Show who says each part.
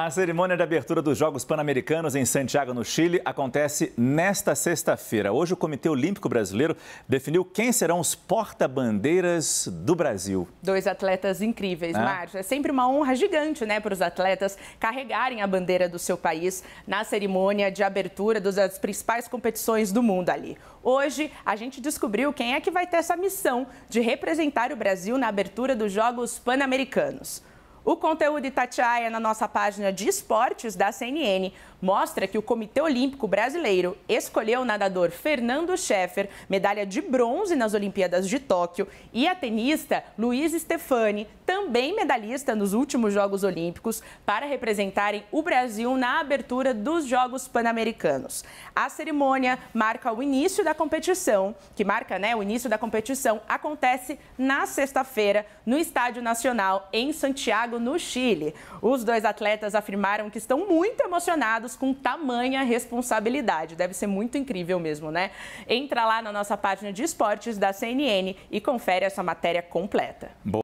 Speaker 1: A cerimônia de abertura dos Jogos Pan-Americanos em Santiago, no Chile, acontece nesta sexta-feira. Hoje, o Comitê Olímpico Brasileiro definiu quem serão os porta-bandeiras do Brasil.
Speaker 2: Dois atletas incríveis, é? Márcio. É sempre uma honra gigante né, para os atletas carregarem a bandeira do seu país na cerimônia de abertura das principais competições do mundo ali. Hoje, a gente descobriu quem é que vai ter essa missão de representar o Brasil na abertura dos Jogos Pan-Americanos. O conteúdo Itatiaia na nossa página de esportes da CNN mostra que o Comitê Olímpico Brasileiro escolheu o nadador Fernando Scheffer, medalha de bronze nas Olimpíadas de Tóquio, e a tenista Luiz Stefani, também medalhista nos últimos Jogos Olímpicos, para representarem o Brasil na abertura dos Jogos Pan-Americanos. A cerimônia marca o início da competição, que marca né, o início da competição, acontece na sexta-feira no Estádio Nacional, em Santiago no Chile. Os dois atletas afirmaram que estão muito emocionados com tamanha responsabilidade. Deve ser muito incrível mesmo, né? Entra lá na nossa página de esportes da CNN e confere essa matéria completa.
Speaker 1: Boa.